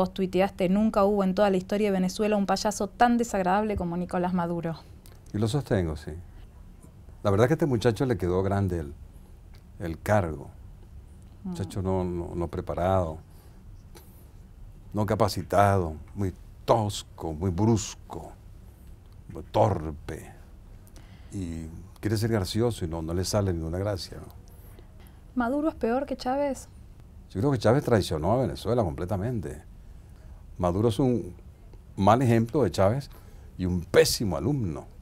Vos tuiteaste, nunca hubo en toda la historia de Venezuela un payaso tan desagradable como Nicolás Maduro. Y lo sostengo, sí. La verdad es que a este muchacho le quedó grande el, cargo. Mm. Muchacho no, no, preparado, no capacitado, muy tosco, muy brusco, muy torpe. Y quiere ser gracioso y no, no le sale ninguna gracia. ¿Maduro es peor que Chávez? Yo creo que Chávez traicionó a Venezuela completamente. Maduro es un mal ejemplo de Chávez y un pésimo alumno